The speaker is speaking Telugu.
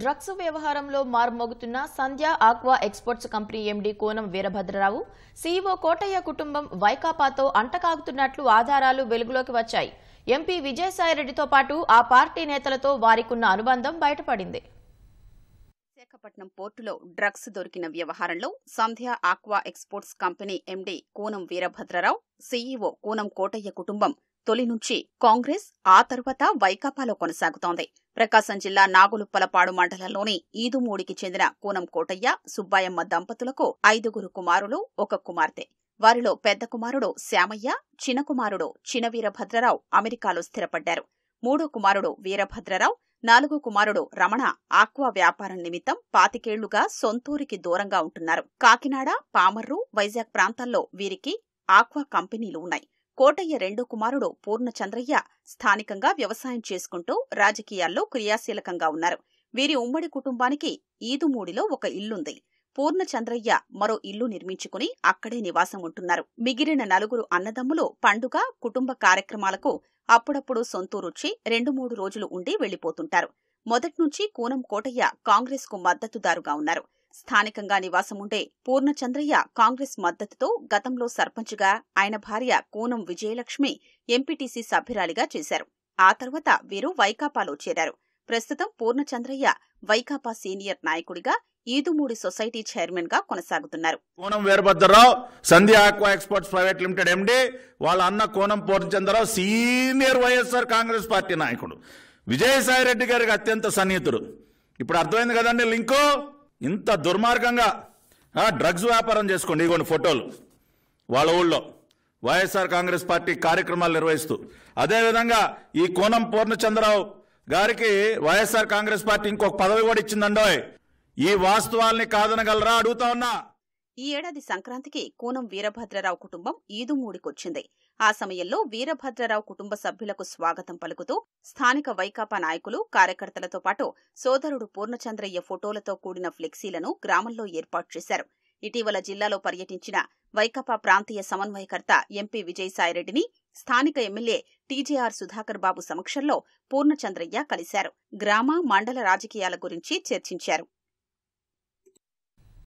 డ్రగ్స్ వ్యవహారంలో మారుమోగుతున్న Sandhya aqua exports company MD Konam Veerabhadrarao CEO Kotaiah కుటుంబం వైకాపాతో అంటకాగుతున్నట్లు ఆధారాలు వెలుగులోకి వచ్చాయి ఎంపీ విజయసాయిరెడ్డితో పాటు ఆ పార్టీ నేతలతో వారికున్న అనుబంధం బయటపడింది విశాఖపట్నం పోర్టులో డ్రగ్స్ దొరికిన వ్యవహారంలో Sandhya aqua exports company MD Koonam Veerabhadrarao CEO Koonam Kotaiah కుటుంబం తొలి నుంచి కాంగ్రెస్ ఆ తర్వాత వైకాపాలో కొనసాగుతోంది ప్రకాశం జిల్లా నాగులుప్పలపాడు మండలంలోని ఈదుమూడికి చెందిన కూనం కోటయ్య సుబ్బాయమ్మ దంపతులకు ఐదుగురు కుమారులు ఒక కుమార్తె వారిలో పెద్ద కుమారుడు శ్యామయ్య చిన్న కుమారుడు చిన్న వీరభద్రరావు అమెరికాలో స్థిరపడ్డారు మూడో కుమారుడు వీరభద్రరావు నాలుగో కుమారుడు రమణ ఆక్వా వ్యాపారం నిమిత్తం పాతికేళ్లుగా సొంతూరికి దూరంగా ఉంటున్నారు కాకినాడ పామర్రు వైజాగ్ ప్రాంతాల్లో వీరికి ఆక్వా కంపెనీలు ఉన్నాయి కోటయ్య రెండో కుమారుడు పూర్ణచంద్రయ్య స్థానికంగా వ్యవసాయం చేసుకుంటూ రాజకీయాల్లో క్రియాశీలకంగా ఉన్నారు వీరి ఉమ్మడి కుటుంబానికి ఈదుమూడిలో ఒక ఇల్లుంది పూర్ణచంద్రయ్య మరో ఇల్లు నిర్మించుకుని అక్కడే నివాసం ఉంటున్నారు మిగిలిన నలుగురు అన్నదమ్ములు పండుగ కుటుంబ కార్యక్రమాలకు అప్పుడప్పుడు సొంతూరొచ్చి రెండు మూడు రోజులు ఉండి వెళ్లిపోతుంటారు మొదట్నుంచి కూనం కోటయ్య కాంగ్రెస్ కు మద్దతుదారుగా ఉన్నారు స్థానికంగా నివాసముండే పూర్ణచంద్రయ్య కాంగ్రెస్ మద్దతుతో గతంలో సర్పంచ్గా ఆయన భార్య కూనం విజయలక్ష్మి ఎంపీటీసీ సభ్యురాలిగా చేశారు ఆ తర్వాత వీరు వైకాపాలో చేరారు ప్రస్తుతం పూర్ణచంద్రయ్య వైకాపా సీనియర్ నాయకుడిగా ఈదుమూడి సొసైటీ చైర్మన్ గా కొనసాగుతున్నారు Konam Veerabhadrarao Sandhya aqua exports private limited MD వాళ్ళ అన్న Konam Purnachandrarao senior YSR Congress party నాయకుడు విజయసాయి రెడ్డి గారికి అత్యంత సన్నిహితుడు ఇప్పుడు అర్థమైంది కదండి లింకు ఇంత దుర్మార్గంగా డ్రగ్స్ వ్యాపారం చేసుకోండి ఇగోండి ఫోటోలు వాళ్ళ ఊళ్ళో వైఎస్ఆర్ కాంగ్రెస్ పార్టీ కార్యక్రమాలు నిర్వహిస్తూ అదేవిధంగా ఈ కోణం పూర్ణచంద్రరావు గారికి వైఎస్ఆర్ కాంగ్రెస్ పార్టీ ఇంకొక పదవి కూడా ఇచ్చిందండో ఈ వాస్తవాల్ని కాదనగలరా అడుగుతా ఉన్నా ఈ ఏడాది సంక్రాంతికి కూనం వీరభద్రరావు కుటుంబం ఈదు మూడికొచ్చింది ఆ సమయంలో వీరభద్రరావు కుటుంబ సభ్యులకు స్వాగతం పలుకుతూ స్థానిక వైకాపా నాయకులు కార్యకర్తలతో పాటు సోదరుడు పూర్ణచంద్రయ్య ఫోటోలతో కూడిన ఫ్లెక్సీలను గ్రామంలో ఏర్పాటు చేశారు ఇటీవల జిల్లాలో పర్యటించిన వైకాపా ప్రాంతీయ సమన్వయకర్త ఎంపీ విజయసాయిరెడ్డిని స్థానిక ఎమ్మెల్యే టీజేఆర్ సుధాకర్ బాబు సమక్షంలో పూర్ణచంద్రయ్య కలిశారు గ్రామ మండల రాజకీయాల గురించి చర్చించారు